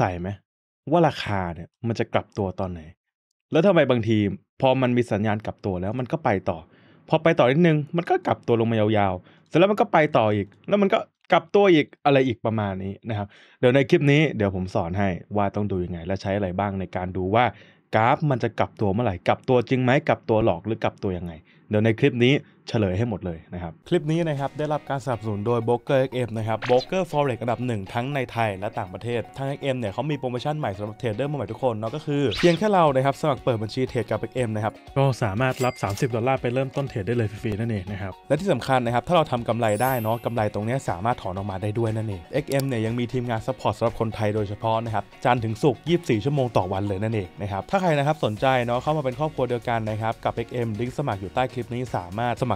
สัยไหมว่าราคาเนี่ยมันจะกลับตัวตอนไหนแล้วทำไมบางที พอมันมีสัญญาณกลับตัวแล้วมันก็ไปต่อพอไปต่อนิดนึงมันก็กลับตัวลงมายาวๆเสร็จแล้วมันก็ไปต่ออีก แล้วมันก็กลับตัวอีกอะไรอีกประมาณนี้นะครับ เดี๋ยวในคลิปนี้เดี๋ยวผมสอนให้ว่าต้องดูยังไง และใช้อะไรบ้างในการดูว่ากราฟมันจะกลับตัวเมื่อไหร่กลับตัวจริงไหมกลับตัวหลอกหรือกลับตัวยังไง เดี๋ยวในคลิปนี้เฉลยให้หมดเลยนะครับ คลิปนี้นะครับ ได้รับการสนับสนุนโดยโบเอ o k เอ็มนะครับโบเกอร์ฟอเร็กอันดับหนึ่งทั้งในไทยและต่างประเทศทางเ็ m เนี่ยเขามีโปรโมชั่นใหม่สำหรับเทรดเดอร์มใหม่ทุกคนเนาะก็คือเพียงแค่เรานะครับ สมัครเปิดบัญชีเทรดกับเ็มนะครับ ก็สามารถรับ 30ดอลลาร์ไปเริ่มต้นเทรดได้เลยฟรีๆนั่นเองนะครับและที่สำคัญนะครับถ้าเราทำกำไรได้เนาะกำไรตรงนี้สามารถถอนออกมาได้ด้วยนั่นเองเ็กเนี่ยยังมีทีมงานซัพพอร์ตสำหรับคนไทยโดยเฉพาะนะครับจันถึงสุก24 ชั่วโมงต่อวันเลยนั่นเองนะครับถ้าใครนะครับสนใจเนาะเข้ามาเป็นครอบครัวเดียวกันนะครับกับลิงก์สมัครอยู่ใต้คลิปนี้สามารถสมั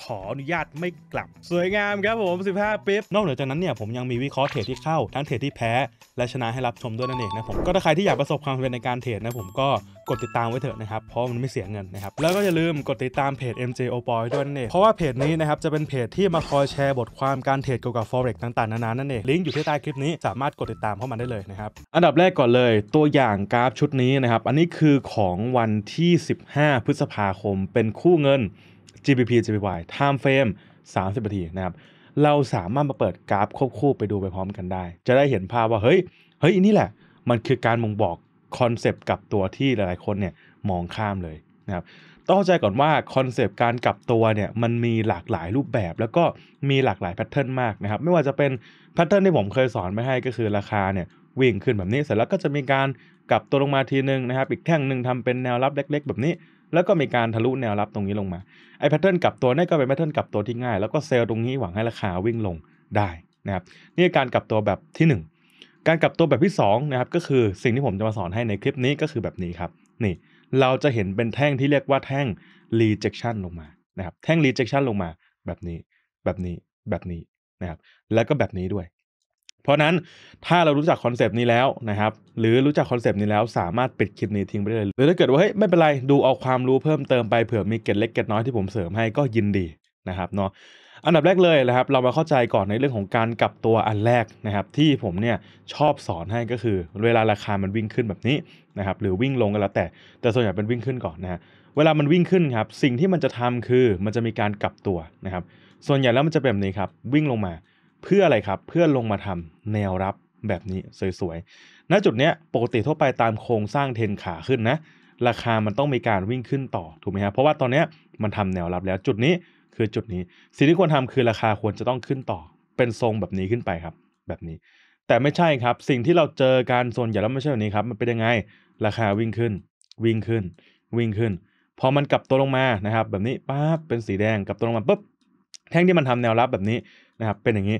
ขออนุญาตไม่กลับสวยงามครับผม 15ปิ๊บนอกเหนือจากนั้นเนี่ยผมยังมีวิเคราะห์เทรดที่เข้า ทั้งเทรดที่แพ้ และชนะให้รับชมด้วยนั่นเองนะผม ก็ถ้าใครที่อยากประสบความสำเร็จในการเทรดนะผมก็กดติดตามไว้เถอะนะครับ เพราะมันไม่เสียเงินนะครับ แล้วก็อย่าลืมกดติดตามเพจ MJ o p o y ด้วยนั่นเอง เพราะว่าเพจนี้นะครับจะเป็นเพจที่มาคอยแชร์บทความการเทรดเกี่ยวกับ forex ต่าง ๆ นานานั่นเองลิงก์อยู่ที่ใต้คลิปนี้สามารถกดติดตามเข้ามาได้เลยนะครับอันดับแรกก่อนเลยตัวอย่างกราฟชุดนี้นะครับอันนี้คือของวันที่ 15 พฤษภาคมเป็นคู่เงิน GBP GPY time frame 30นาทีนะครับ เราสามารถมาเปิดกราฟควบคู่ไปดูไปพร้อมกันได้ จะได้เห็นภาพว่า เฮ้ยเฮ้ยอันนี้แหละ มันคือการมองบอกคอนเซปต์กับตัวที่หลายๆคนเนี่ยมองข้ามเลยนะครับต้องเข้าใจก่อนว่าคอนเซปต์การกลับตัวเนี่ยมันมีหลากหลายรูปแบบแล้วก็มีหลากหลายแพทเทิร์นมากนะครับ ไม่ว่าจะเป็นแพทเทิร์นที่ผมเคยสอนไปให้ก็คือราคาเนี่ยวิ่งขึ้นแบบนี้เสร็จแล้วก็จะมีการกลับตัวลงมาทีนึงนะครับอีกแท่งหนึ่งทำเป็นแนวรับเล็ก ๆ แบบนี้แล้วก็มีการทะลุแนวรับตรงนี้ลงมาไอ้แพทเทิร์นกลับตัวนี่ก็เป็นแพทเทิร์นกลับตัวที่ง่าย แล้วก็เซลล์ ตรงนี้หวังให้ราคาวิ่งลงได้นะครับนี่การกลับตัวแบบที่ 1 การกลับตัวแบบที่2นะครับก็คือสิ่งที่ผมจะมาสอนให้ในคลิปนี้ก็คือแบบนี้ครับนี่เราจะเห็นเป็นแท่งที่เรียกว่าแท่ง rejection ลงมานะครับแท่ง rejection ลงมา แบบนี้แบบนี้แบบนี้นะครับแล้วก็แบบนี้ด้วยเพราะนั้นถ้าเรารู้จักคอนเซปต์นี้แล้วนะครับ หรือรู้จักคอนเซปต์นี้แล้ว สามารถปิดคลิปนี้ทิ้งไปได้เลยหรือถ้าเกิดว่าเฮ้ยไม่เป็นไร ดูเอาความรู้เพิ่มเติมไปเผื่อมีเกล็ดเล็กเกล็ดน้อยที่ผมเสริมให้ก็ยินดีนะครับเนาะอันดับแรกเลยนะครับ เรามาเข้าใจก่อนในเรื่องของการกลับตัวอันแรกนะครับ ที่ผมเนี่ยชอบสอนให้ก็คือ เวลาราคามันวิ่งขึ้นแบบนี้นะครับ หรือวิ่งลงก็แล้วแต่ แต่ส่วนใหญ่เป็นวิ่งขึ้นก่อนนะฮะเวลามันวิ่งขึ้นครับสิ่งที่มันจะทำคือมันจะมีการกลับตัวนะครับ ส่วนใหญ่แล้วมันจะแบบนี้ครับวิ่งลงมาเพื่ออะไรครับเพื่อลงมาทำแนวรับแบบนี้สวยๆณจุดเนี้ยปกติทั่วไปตามโครงสร้างเทนขาขึ้นนะ ราคามันต้องมีการวิ่งขึ้นต่อถูกไหมครัเพราะว่าตอนเนี้ยมันทำแนวรับแล้ว จุดนี้คือจุดนี้สิ่งที่ควรทำคือราคาควรจะต้องขึ้นต่อ เป็นทรงแบบนี้ขึ้นไปครับ แบบนี้ แต่ไม่ใช่ครับ สิ่งที่เราเจอการส่วนใหญ่แล้วไม่ใช่แบบนี้ครับมันเป็นยังไงราคาวิ่งขึ้น วิ่งขึ้น วิ่งขึ้นพอมันกลับตัวลงมานะครับ แบบนี้ปั๊บเป็นสีแดงกลับตัวลงมาปุ๊บแท่งที่มันทำแนวรับแบบนี้นะครับเป็นอย่างนี้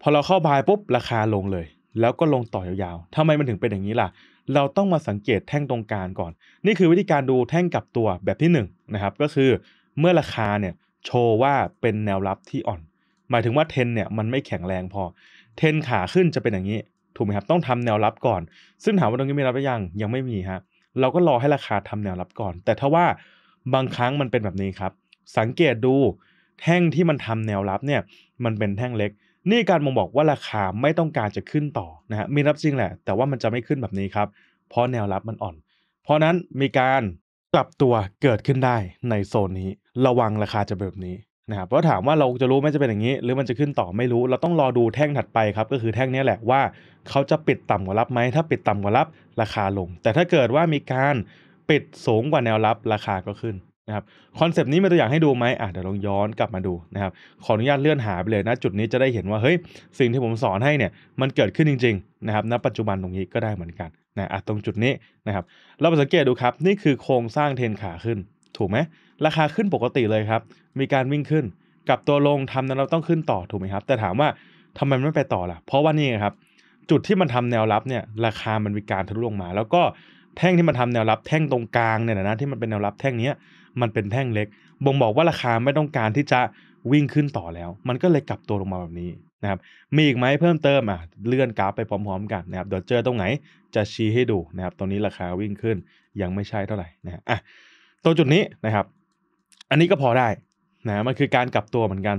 พอเราเข้าบายปุ๊บราคาลงเลย แล้วก็ลงต่อยาวๆทำไมมันถึงเป็นอย่างนี้ล่ะ เราต้องมาสังเกตแท่งตรงกลางก่อน นี่คือวิธีการดูแท่งกับตัวแบบที่1นนะครับ ก็คือเมื่อราคาเนี่ยโชว์ว่าเป็นแนวรับที่อ่อน หมายถึงว่าเทนเนี่ยมันไม่แข็งแรงพอ เทนขาขึ้นจะเป็นอย่างนี้ ถูกไหมครับ ต้องทำแนวรับก่อน ซึ่งถามว่าตรงนี้มีรับหรือยังยังไม่มีฮะเราก็รอให้ราคาทำแนวรับก่อน แต่ถ้าว่าบางครั้งมันเป็นแบบนี้ครับ สังเกตดูแท่งที่มันทำแนวรับเนี่ยมันเป็นแท่งเล็ก นี่การมองบอกว่าราคาไม่ต้องการจะขึ้นต่อนะฮะมีรับจริงแหละแต่ว่ามันจะไม่ขึ้นแบบนี้ครับ เพราะแนวรับมันอ่อน เพราะนั้นมีการกลับตัวเกิดขึ้นได้ในโซนนี้ ระวังราคาจะแบบนี้นะครับเพราะถามว่าเราจะรู้ไหมจะเป็นอย่างนี้ หรือมันจะขึ้นต่อไม่รู้เราต้องรอดูแท่งถัดไปครับก็คือแท่งนี้แหละว่าเขาจะปิดต่ำกว่ารับไหมถ้าปิดต่ำกว่ารับราคาลง แต่ถ้าเกิดว่ามีการปิดสูงกว่าแนวรับราคาก็ขึ้นนะครับคอนเซปต์นี้มีตัวอย่างให้ดูไหมอ่ะเดี๋ยวลองย้อนกลับมาดูนะครับ ขออนุญาตเลื่อนหาไปเลยนะจุดนี้จะได้เห็นว่าเฮ้ยสิ่งที่ผมสอนให้เนี่ยมันเกิดขึ้นจริงๆนะครับณปัจจุบันตรงนี้ก็ได้เหมือนกันนะอ่ะตรงจุดนี้นะครับเราไปสังเกตดูครับนี่คือโครงสร้างเทนขาขึ้น ถูกไหมราคาขึ้นปกติเลยครับ มีการวิ่งขึ้น กับตัวลงทำนั้นเราต้องขึ้นต่อถูกไหมครับ แต่ถามว่าทำไมไม่ไปต่อล่ะ เพราะว่านี่ครับจุดที่มันทำแนวรับเนี่ยราคามันมีการทะลุลงมา แล้วก็แท่งที่มันทำแนวรับแท่งตรงกลางเนี่ยนะที่มันเป็นแนวรับแท่งนี้มันเป็นแท่งเล็ก บ่งบอกว่าราคาไม่ต้องการที่จะวิ่งขึ้นต่อแล้ว มันก็เลยกลับตัวลงมาแบบนี้นะครับ มีอีกไหมเพิ่มเติมอ่ะ เลื่อนกราฟไปพร้อมๆกันนะครับเดี๋ยวเจอตรงไหน จะชี้ให้ดูนะครับตรงนี้ราคาวิ่งขึ้นยังไม่ใช่เท่าไหร่นะอ่ะตัวจุดนี้นะครับ อันนี้ก็พอได้นะมันคือการกลับตัวเหมือนกัน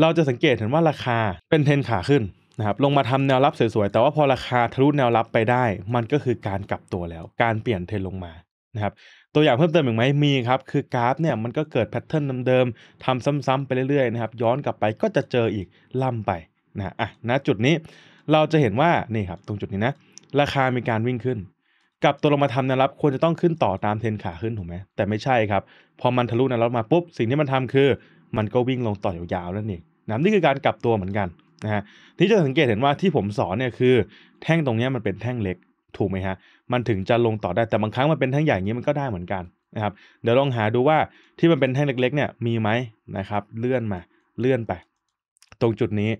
เราจะสังเกตเห็นว่าราคาเป็นเทนขาขึ้นนะครับ ลงมาทำแนวรับสวยๆ แต่ว่าพอราคาทะลุแนวรับไปได้ มันก็คือการกลับตัวแล้ว การเปลี่ยนเทรนลงมานะครับตัวอย่างเพิ่มเติมอีกไหมมีครับคือกราฟเนี่ยมันก็เกิดแพทเทิร์นเดิมๆทำซ้ำๆไปเรื่อยๆนะครับย้อนกลับไปก็จะเจออีกล่ำไปนะอ่ะณจุดนี้เราจะเห็นว่านี่ครับตรงจุดนี้นะราคามีการวิ่งขึ้น กับตัวลงมาทำแนวรับควรจะต้องขึ้นต่อตามเทนขาขึ้นถูกไหมแต่ไม่ใช่ครับพอมันทะลุแนวรับมาปุ๊บสิ่งที่มันทำคือมันก็วิ่งลงต่อยาวๆนั่นเองนะนี่คือการกลับตัวเหมือนกันนะฮะที่จะสังเกตเห็นว่าที่ผมสอนเนี่ยคือแท่งตรงนี้มันเป็นแท่งเล็กถูกไหมฮะ มันถึงจะลงต่อได้ แต่บางครั้งมันเป็นแท่งใหญ่อย่างนี้มันก็ได้เหมือนกันนะครับ เดี๋ยวลองหาดูว่าที่มันเป็นแท่งเล็ก ๆเนี่ยมีไหมนะครับ เลื่อนมาเลื่อนไป ตรงจุดนี้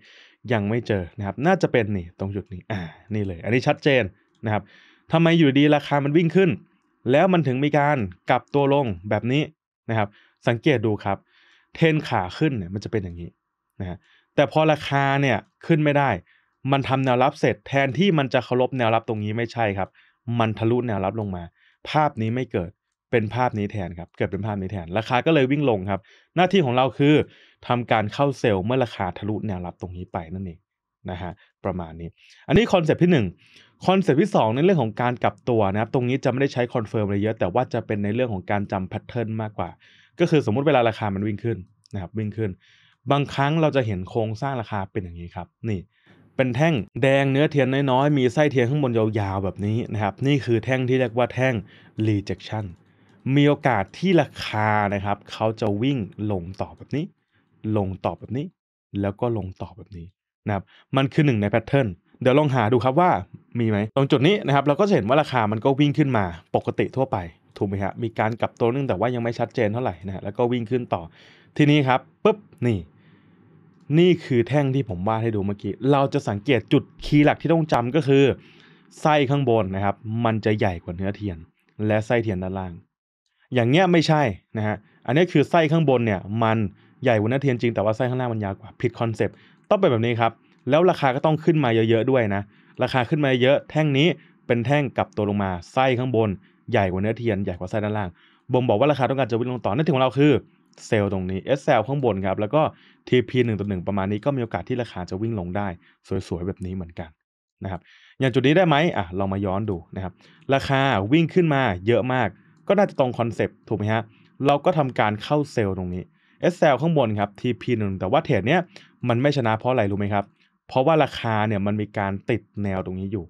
ยังไม่เจอนะครับ น่าจะเป็นนี่ตรงจุดนี้ อ่า นี่เลย อันนี้ชัดเจนนะครับทำไมอยู่ดีราคามันวิ่งขึ้น แล้วมันถึงมีการกลับตัวลงแบบนี้นะครับ สังเกตดูครับ เทนขาขึ้นเนี่ยมันจะเป็นอย่างนี้นะฮะ แต่พอราคาเนี่ยขึ้นไม่ได้มันทำแนวรับเสร็จแทนที่มันจะเคารพแนวรับตรงนี้ไม่ใช่ครับ มันทะลุแนวรับลงมา ภาพนี้ไม่เกิดเป็นภาพนี้แทนครับเกิดเป็นภาพนี้แทนราคาก็เลยวิ่งลงครับ หน้าที่ของเราคือทำการเข้าเซลล์เมื่อราคาทะลุแนวรับตรงนี้ไปนั่นเองนะฮะประมาณนี้ อันนี้คอนเซปต์ที่1คอนเซปต์ที่ 2 ในเรื่องของการกลับตัวนะครับตรงนี้จะไม่ได้ใช้คอนเฟิร์มอะไรเยอะ แต่ว่าจะเป็นในเรื่องของการจำแพทเทิร์นมากกว่า ก็คือสมมุติเวลาราคามันวิ่งขึ้นนะครับวิ่งขึ้น บางครั้งเราจะเห็นโครงสร้างราคาเป็นอย่างนี้ครับนี่เป็นแท่งแดงเนื้อเทียนน้อยๆมีไส้เทียนข้างบนยาวๆแบบนี้นะครับ นี่คือแท่งที่เรียกว่าแท่ง rejection มีโอกาสที่ราคานะครับเขาจะวิ่งลงต่อแบบนี้ ลงต่อแบบนี้ แล้วก็ลงต่อแบบนี้นะครับ มันคือหนึ่งในแพทเทิร์นเดี๋ยวลองหาดูครับว่ามีไหม ตรงจุดนี้นะครับ เราก็จะเห็นว่าราคามันก็วิ่งขึ้นมาปกติทั่วไปถูกไหมฮะมีการกลับตัวนึงแต่ว่ายังไม่ชัดเจนเท่าไหร่นะแล้ว ก็วิ่งขึ้นต่อทีนี้ครับปุ๊บนี่นี่คือแท่งที่ผมวาดให้ดูเมื่อกี้ เราจะสังเกตจุดคีย์หลักที่ต้องจำก็คือไส้ข้างบนนะครับ มันจะใหญ่กว่าเนื้อเทียน และไส้เทียนด้านล่าง อย่างเงี้ยไม่ใช่นะฮะ อันนี้คือไส้ข้างบนเนี่ย มันใหญ่กว่าเนื้อเทียนจริง แต่ว่าไส้ข้างล่างมันยาวกว่า ผิดคอนเซปต์ต้องเป็นแบบนี้ครับ แล้วราคาก็ต้องขึ้นมาเยอะๆด้วยนะ ราคาขึ้นมาเยอะแท่งนี้เป็นแท่งกลับตัวลงมาไส้ข้างบนใหญ่กว่าเนื้อเทียนใหญ่กว่าไส้ด้านล่างบ่งบอกว่าราคาต้องการจะวิ่งลงต่อ นั่นถึงของเราคือเซลล์ตรงนี้ซลข้างบนครับ แล้วก็ TP 1ต่อ1ประมาณนี้ก็มีโอกาสที่ราคาจะวิ่งลงได้ สวยๆ แบบนี้เหมือนกันนะครับอย่างจุดนี้ได้ไหมอ่ะลองมาย้อนดูนะครับราคาวิ่งขึ้นมาเยอะมาก ก็น่าจะตรงคอนเซปต์ ถูกไหมฮะเราก็ทำการเข้าเซลล์ตรงนี้ SL ข้างบนครับ TP 1แต่ว่าเทรดเนี้ยมันไม่ชนะเพราะอะไร รู้ไหมครับ เพราะว่าราคาเนี่ยมันมีการติดแนวตรงนี้อยู่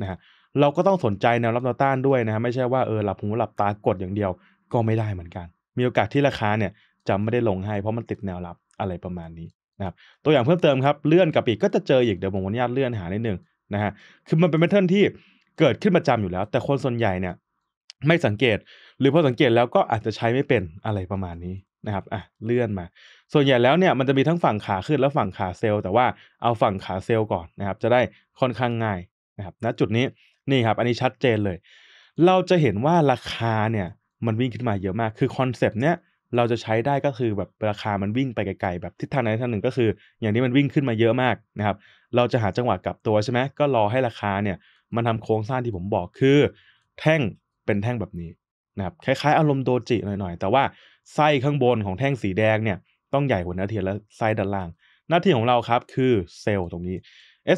นะฮะเราก็ต้องสนใจแนวรับแนวต้านด้วยนะฮะไม่ใช่ว่าเออหลับหูหลับตากดอย่างเดียวก็ไม่ได้เหมือนกัน มีโอกาสที่ราคาเนี่ยจะไม่ได้ลงให้เพราะมันติดแนวรับอะไรประมาณนี้นะครับตัวอย่างเพิ่มเติมครับเลื่อนกับปีกก็จะเจออีก เดี๋ยวผมขออนุญาตเลื่อนหานิดนึงนะฮะคือมันเป็นแพทเทิร์นที่เกิดขึ้นประจำอยู่แล้ว แต่คนส่วนใหญ่เนี่ยไม่สังเกต หรือพอสังเกตแล้วก็อาจจะใช้ไม่เป็นอะไรประมาณนี้นะครับอ่ะเลื่อนมา ส่วนใหญ่แล้วเนี่ยมันจะมีทั้งฝั่งขาขึ้นและฝั่งขาเซลล์แต่ว่าเอาฝั่งขาเซลล์ก่อนนะครับจะได้ค่อนข้างง่ายนะครับณจุดนี้นี่ครับ อันนี้ชัดเจนเลย เราจะเห็นว่าราคาเนี่ยมันวิ่งขึ้นมาเยอะมากคือคอนเซปต์เนี้ยเราจะใช้ได้ก็คือแบบราคามันวิ่งไปไกลๆแบบทิศทางไหนทางหนึ่งก็คืออย่างนี้มันวิ่งขึ้นมาเยอะมากนะครับเราจะหาจังหวะกลับตัวใช่ไหมก็รอให้ราคาเนี่ยมันทำโครงสร้างที่ผมบอกคือ แท่งเป็นแท่งแบบนี้นะครับคล้ายๆ อารมณ์โดจิหน่อยๆ แต่ว่าไส้ข้างบนของแท่งสีแดงเนี่ยต้องใหญ่กว่าหน้าเทียนและไส้ด้านล่าง หน้าที่ของเราครับคือเซลล์ตรงนี้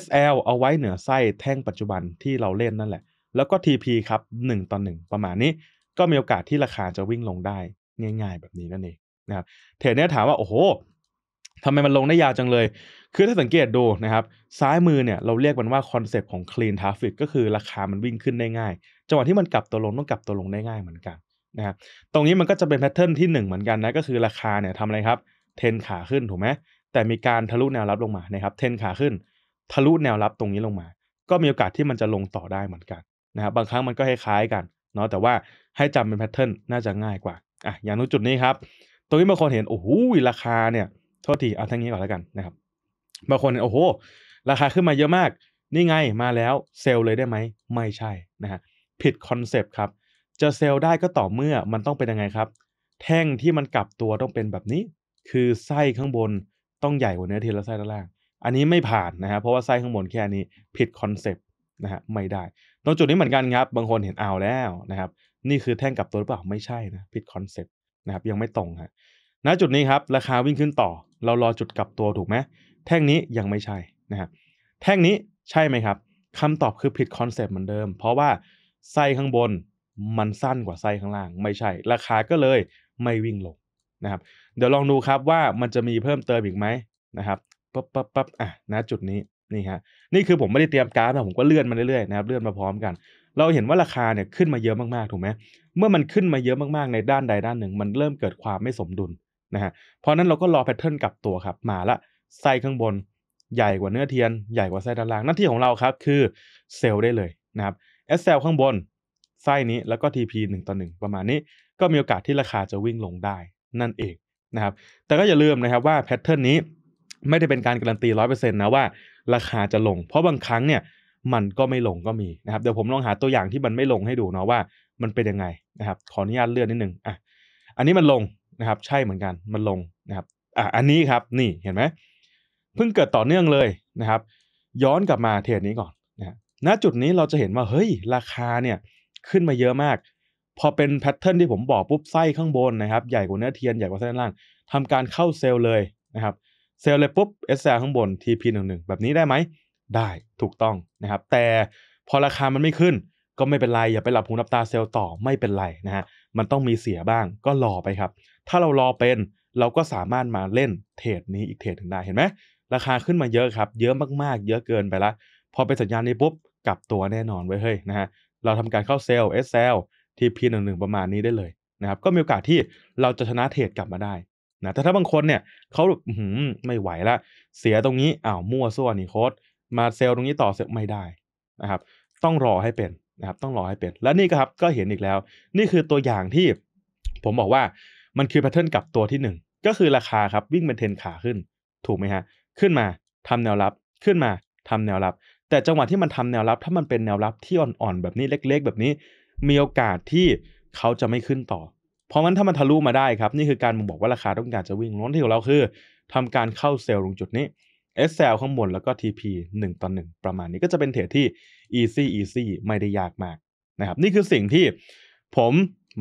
SL เอาไว้เหนือไส้แท่งปัจจุบันที่เราเล่นนั่นแหละแล้วก็ TP ครับ1ต่อ1ประมาณนี้ก็มีโอกาสที่ราคาจะวิ่งลงได้ง่ายๆแบบนี้นั่นเองนะครับเทรดเนี่ยถามว่า โอ้โหทำไมมันลงได้ยาวจังเลย คือถ้าสังเกตดูนะครับซ้ายมือเนี่ย เราเรียกมันว่าคอนเซปต์ของ clean traffic ก็คือราคามันวิ่งขึ้นได้ง่ายจังหวะที่มันกลับตัวลงต้องกลับตัวลงได้ง่ายเหมือนกันนะครับตรงนี้มันก็จะเป็นแพทเทิร์นที่ 1 เหมือนกันนะก็คือราคาเนี่ยทำอะไรครับเทนขาขึ้นถูกไหมแต่มีการทะลุแนวรับลงมานะครับเทนขาขึ้นทะลุแนวรับตรงนี้ลงมา ก็มีโอกาสที่มันจะลงต่อได้เหมือนกันนะครับบางครั้งมันก็คล้ายๆกันเนาะแต่ว่าให้จำเป็นแพทเทิร์นน่าจะง่ายกว่าอ่ะอย่างนู้จุดนี้ครับ ตรงนี้บางคนเห็นโอ้โหราคาเนี่ยโทษทีเอาทั้งนี้ก่อนแล้วกันนะครับ บางคนเห็นโอ้โห ราคาขึ้นมาเยอะมากนี่ไงมาแล้วเซลเลยได้ไหม ไม่ใช่นะฮะผิดคอนเซปต์ครับ จะเซลได้ก็ต่อเมื่อมันต้องเป็นยังไงครับ แท่งที่มันกลับตัวต้องเป็นแบบนี้ คือไส้ข้างบนต้องใหญ่กว่าเนื้อทีละไส้ด้านล่าง อันนี้ไม่ผ่านนะฮะเพราะว่าไส้ข้างบนแค่นี้ผิดคอนเซปต์นะฮะไม่ได้ตรงจุดนี้เหมือนกันครับ บางคนเห็นเอาแล้วนะครับนี่คือแท่งกลับตัวหรือเปล่าไม่ใช่นะผิดคอนเซ็ปต์นะครับยังไม่ตรงฮะณจุดนี้ครับ ราคาวิ่งขึ้นต่อเรารอจุดกลับตัวถูกไหมแท่งนี้ยังไม่ใช่นะครับแท่งนี้ใช่ไหมครับคำตอบคือผิดคอนเซ็ปต์เหมือนเดิม เพราะว่าไส้ข้างบนมันสั้นกว่าไส้ข้างล่างไม่ใช่ ราคาก็เลยไม่วิ่งลงนะครับ เดี๋ยวลองดูครับว่ามันจะมีเพิ่มเติมอีกไหมนะครับปั๊บปั๊บปั๊บอ่ะนะจุดนี้นี่ฮะนี่คือผมไม่ได้เตรียมการ์ดนะผมก็เลื่อนมาเรื่อยๆนะครับเลื่อนมาพร้อมกันเราเห็นว่าราคาเนี่ยขึ้นมาเยอะมาก ๆ ถูกไหม เมื่อมันขึ้นมาเยอะมากๆ ในด้านใดด้านหนึ่ง มันเริ่มเกิดความไม่สมดุลนะฮะเพราะนั้นเราก็รอแพทเทิร์นกลับตัวครับ มาละไส้ข้างบน ใหญ่กว่าเนื้อเทียนใหญ่กว่าไส้ด้านล่างหน้าที่ของเราครับ คือเซลล์ได้เลยนะครับอสเซลข้างบน ไส้นี้แล้วก็ TP 1 ต่อ 1 ประมาณนี้ก็มีโอกาสที่ราคาจะวิ่งลงได้นั่นเองนะครับแต่ก็อย่าลืมนะครับว่าแพทเทิร์นนี้ไม่ได้เป็นการการันตีร้อยเปอร์เซ็นต์นะว่าราคาจะลงเพราะบางครั้งเนี่ยมันก็ไม่ลงก็มีนะครับ เดี๋ยวผมลองหาตัวอย่างที่มันไม่ลงให้ดูเนาะว่ามันเป็นยังไงนะครับขออนุญาตเลื่อนนิดนึงอ่ะอันนี้มันลงนะครับ ใช่เหมือนกันมันลงนะครับอ่ะอันนี้ครับนี่เห็นไหมเพิ่งเกิดต่อเนื่องเลยนะครับ ย้อนกลับมาเทรดนี้ก่อนนะฮะณจุดนี้เราจะเห็นว่าเฮ้ยราคาเนี่ยขึ้นมาเยอะมาก พอเป็นแพทเทิร์นที่ผมบอกปุ๊บไส้ข้างบนนะครับใหญ่กว่าเนื้อเทียน ใหญ่กว่าเส้นล่าง ทำการเข้าเซลล์เลยนะครับ เซลล์เลย ปุ๊บเอร์ข้างบน TP11 แบบนี้ได้ไหมได้ถูกต้องนะครับ แต่พอราคามันไม่ขึ้นก็ไม่เป็นไรอย่าไปหลับหูหลับตาเซลล์ต่อไม่เป็นไรนะฮะมันต้องมีเสียบ้างก็รอไปครับ ถ้าเรารอเป็น เราก็สามารถมาเล่นเทรดนี้อีกเทรดนึ่งได้เห็นไหมราคาขึ้นมาเยอะครับ เยอะมากๆ เยอะเกินไปละ พอไปสัญญาณนี้ปุ๊บกลับตัวแน่นอนไว้เฮ้ยนะฮะเราทำการเข้าเซลล์เอสเซลทีพีหนึ่งประมาณนี้ได้เลยนะครับก็มีโอกาสที่เราจะชนะเทรดกลับมาได้นะแต่ถ้าบางคนเนี่ยเขาแบบไม่ไหวละ เสียตรงนี้อ้าวมั่วซั่วนี่โค้ดมาเซลล์ตรงนี้ต่อเสร็จไม่ได้นะครับต้องรอให้เป็นนะครับต้องรอให้เป็น และนี่ก็ครับก็เห็นอีกแล้ว นี่คือตัวอย่างที่ผมบอกว่ามันคือแพทเทิร์นกับตัวที่ 1 ก็คือราคาครับ วิ่งเป็นเทนขาขึ้น ถูกไหมฮะ ขึ้นมาทำแนวรับขึ้นมาทำแนวรับ แต่จังหวะที่มันทำแนวรับ ถ้ามันเป็นแนวรับที่อ่อนๆแบบนี้เล็กๆ แบบนี้ มีโอกาสที่เขาจะไม่ขึ้นต่อ เพราะมันถ้ามันทะลุมาได้ครับนี่คือการมึงบอกว่าราคาต้องการจะวิ่งน้นที่ของเราคือ ทำการเข้าเซลล์ตรงจุดนี้ SL ข้างบนแล้วก็ TP 1 ต่อ 1 ประมาณนี้ก็จะเป็นเทรดที่ easy easy ไม่ได้ยากมากนะครับนี่คือสิ่งที่ผม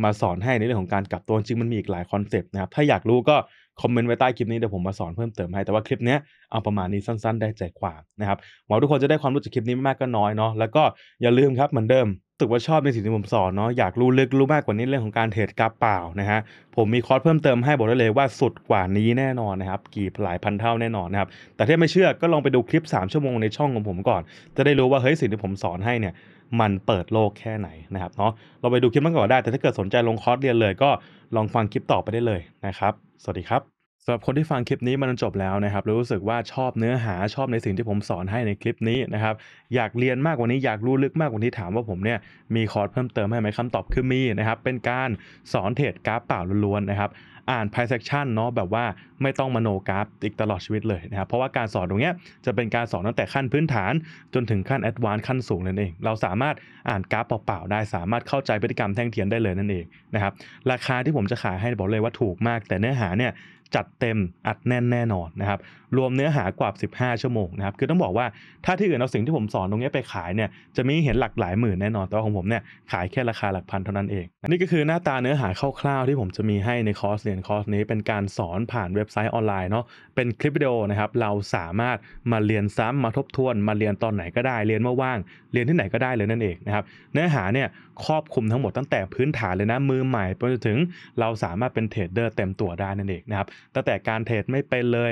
มาสอนให้ในเรื่องของการกลับตัวจริงมันมีอีกหลายคอนเซปต์นะครับถ้าอยากรู้ก็คอมเมนต์ไว้ใต้คลิปนี้เดี๋ยวผมมาสอนเพิ่มเติมให้ แต่ว่าคลิปนี้เอาประมาณนี้สั้น ๆได้ใจความนะครับหวังทุกคนจะได้ความรู้จากคลิปนี้ไม่มากก็น้อยเนาะแล้วก็อย่าลืมครับเหมือนเดิมสึกว่าชอบในสิ่งที่ผมสอนเนาะอยากรู้ลึกรู้มากกว่านี้เรื่องของการเทรดกราฟเปล่านะฮะผมมีคอร์ส เพิ่มเติมให้บอกได้เลยว่าสุดกว่านี้แน่นอนนะครับ กี่หลายพันเท่าแน่นอนนะครับ แต่ถ้าไม่เชื่อก็ลองไปดูคลิป 3 ชั่วโมงในช่องของผมก่อน จะได้รู้ว่าเฮ้ยสิ่งที่ผมสอนให้เนี่ยมันเปิดโลกแค่ไหนนะครับเนาะเราไปดูคลิปมันก่อนได้แต่ถ้าเกิดสนใจลงคอร์สเรียนเลยก็ลองฟังคลิปต่อไปได้เลยนะครับสวัสดีครับสำหรับคนที่ฟังคลิปนี้มันจบแล้วนะครับรู้สึกว่าชอบเนื้อหาชอบในสิ่งที่ผมสอนให้ในคลิปนี้นะครับ อยากเรียนมากกว่านี้อยากรู้ลึกมากกว่านี้ถามว่าผมเนี่ยมีคอร์สเพิ่มเติมให้ไหมคำตอบคือมีนะครับ เป็นการสอนเทรดกราฟเปล่าล้วนๆนะครับอ่านไพ i c e action เนาะแบบว่าไม่ต้องมโนกราฟอีกตลอดชีวิตเลยนะครับเพราะว่าการสอนตรงเนี้ยจะเป็นการสอนตั้งแต่ขั้นพื้นฐานจนถึงขั้นแอดวานซ์ขั้นสูงนั่นเอง เราสามารถอ่านกราฟเปล่าๆ ได้สามารถเข้าใจพฤติกรรมแท่งเทียนได้เลยนั่นเองนะครับราคาที่ผมจะขายให้บอกเลยว่าถูกมาก แต่เนื้อหาเนี่ยจัดเต็มอัดแน่นแน่นอนนะครับรวมเนื้อหากว่า 15 ชั่วโมงนะครับคือต้องบอกว่าถ้าที่อื่นเอาสิ่งที่ผมสอนตรงนี้ไปขายเนี่ยจะมีเห็นหลักหลายหมื่นแน่นอนแต่ของผมเนี่ยขายแค่ราคาหลักพันเท่านั้นเองนี่ก็คือหน้าตาเนื้อหาคร่าวๆที่ผมจะมีให้ในคอร์สเีนคอร์สนี้เป็นการสอนผ่านเว็บไซต์ออนไลน์เนาะ เป็นคลิปวิดีโอนะครับ เราสามารถมาเรียนซ้ำมาทบทวนมาเรียนตอนไหนก็ได้ เรียนเมื่อว่าง เรียนที่ไหนก็ได้เลยนั่นเองนะครับ เนื้อหาเนี่ยครอบคลุมทั้งหมดตั้งแต่พื้นฐานเลยนะ มือใหม่ไปจนถึงเราสามารถเป็นเทรดเดอร์เต็มตัวได้นั่นเองนะครับ ตั้งแต่การเทรดไม่เป็นเลย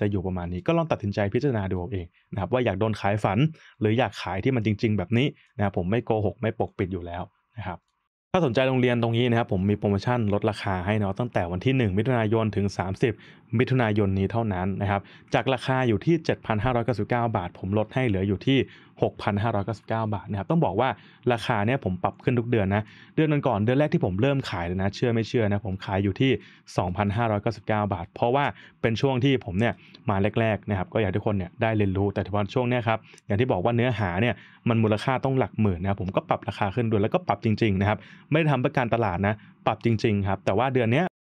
จะอยู่ประมาณนี้ก็ลองตัดสินใจพิจารณาดูเองนะครับว่าอยากโดนขายฝัน หรืออยากขายที่มันจริง ๆ แบบนี้นะครับผมไม่โกหก ไม่ปกปิดอยู่แล้วนะครับถ้าสนใจโรงเรียนตรงนี้นะครับผมมีโปรโมชั่นลดราคาให้เนาะตั้งแต่วันที่ 1 มิถุนายนถึง 30มิถุนายนนี้เท่านั้นนะครับจากราคาอยู่ที่ 7,599 บาท ผมลดให้เหลืออยู่ที่ 6,599 บาทนะครับต้องบอกว่าราคาเนี่ยผมปรับขึ้นทุกเดือนนะเดือนก่อนเดือนแรกที่ผมเริ่มขายเลยนะ เชื่อไม่เชื่อนะผมขายอยู่ที่ 2,599 บาท เพราะว่าเป็นช่วงที่ผมเนี่ยมาแรกๆนะครับก็อยากทุกคนเนี่ยได้เรียนรู้แต่พอช่วงเนี้ยครับอย่างที่บอกว่าเนื้อหาเนี่ยมันมูลค่าต้องหลักหมื่นนะครับผมก็ปรับราคาขึ้นด้วยแล้วก็ปรับจริงๆนะครับไม่ได้ทำเพื่อการตลาดนะปรับจริงๆครับแต่ว่าเดือนนี้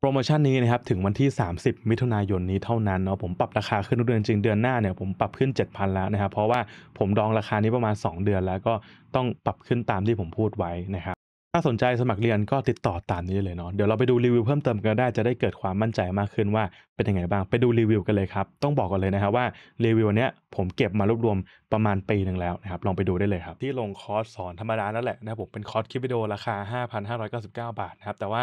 โปรโมชั่นนี้นะครับถึงวันที่ 30 มิถุนายนนี้เท่านั้นเนาะผมปรับราคาขึ้นทุกเดือนจริงเดือนหน้าเนี่ยผมปรับขึ้น 7,000 แล้วนะครับเพราะว่าผมดองราคานี้ประมาณ 2 เดือนแล้วก็ต้องปรับขึ้นตามที่ผมพูดไว้นะครับถ้าสนใจสมัครเรียนก็ติดต่อตามนี้เลยเนาะเดี๋ยวเราไปดูรีวิวเพิ่มเติมกันได้ จะได้เกิดความมั่นใจมากขึ้นว่าเป็นยังไงบ้างไปดูรีวิวกันเลยครับต้องบอกกันเลยนะครับว่ารีวิวเนี้ยผมเก็บมารวบรวมประมาณปีหนึ่งแล้วนะครับลองไปดูได้เลยครับ ที่ลงคอร์สสอนธรรมดานั่นแหละนะผมเป็นคอร์สคลิปวิดีโอราคา5,599บาทนะครับแต่ว่า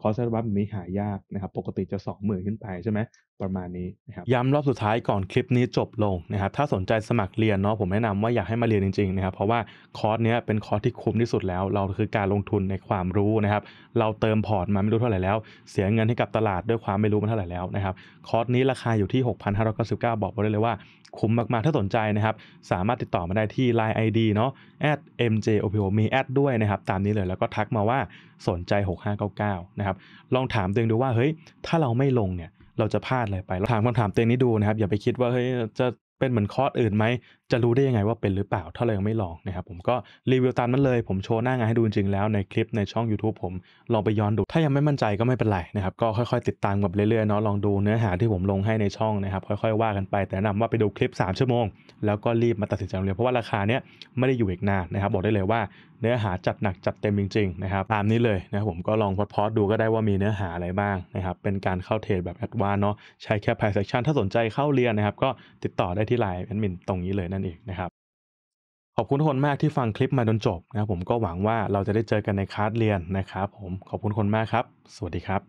คอร์สอัลบั้มีหายากนะครับ ปกติจะ20,000ขึ้นไปใช่ไหมประมาณนี้นะครับย้ำรอบสุดท้ายก่อนคลิปนี้จบลงนะครับถ้าสนใจสมัครเรียนเนาะผมแนะนำว่าอยากให้มาเรียนจริงๆนะครับเพราะว่าคอร์สเนี้ยเป็นคอร์สที่คุ้มที่สุดแล้วเราคือการลงทุนในความรู้นะครับเราเติมพอร์ตมาไม่รู้เท่าไหร่แล้วเสียเงินให้กับตลาดด้วยความไม่รู้มาเท่าไหร่แล้วนะครับคอร์สนี้ราคาอยู่ที่6,599บาอกไว้เลยว่า คุ้มมากๆถ้าสนใจนะครับสามารถติดต่อมาได้ที่ Line ID เนาะ @mjopo มีแอดด้วยนะครับตามนี้เลยแล้วก็ทักมาว่าสนใจ6599นะครับลองถามตัวเองดูว่าเฮ้ยถ้าเราไม่ลงเนี่ยเราจะพลาดอะไรไปถามคำถามตัวเองนี้ดูนะครับอย่าไปคิดว่าเฮ้ยจะเป็นเหมือนคอร์สอื่นไหมจะรู้ได้ยังไงว่าเป็นหรือเปล่าถ้าเรายังไม่ลองนะครับผมก็รีวิวตามนั้นเลย ผมโชว์หน้างานให้ดูจริงแล้วในคลิปในช่อง YouTube ผมลองไปย้อนดูถ้ายังไม่มั่นใจก็ไม่เป็นไรนะครับก็ค่อยๆ ติดตามกับเรื่อยๆเนาะลองดูเนื้อหาที่ผมลงให้ในช่องนะครับค่อยๆว่ากันไป แต่นำว่าไปดูคลิป 3 ชั่วโมงแล้วก็รีบมาตัดสินใจเลยเพราะว่าราคาเนี้ยไม่ได้อยู่อีกนานนะครับบอกได้เลยว่าเนื้อหาจัดหนักจัดเต็มจริงๆนะครับตามนี้เลยนะผมก็ลองพอดพอดดูก็ได้ว่ามีเนื้อหาอะไรบ้างนะครับ เป็นการเข้าเทรดแบบแอดวานเนาะใช้แค่ไพ่เซสชันถ้าสนใจเข้าเรียนนะครับ ก็ติดต่อได้ที่ไลน์แอดมินตรงนี้เลยนั่นเองนะครับ ขอบคุณทุกคนมากที่ฟังคลิปมาจนจบนะผมก็หวังว่าเราจะได้เจอกันในคลาสเรียนนะครับ ผมขอบคุณคนมากครับ สวัสดีครับ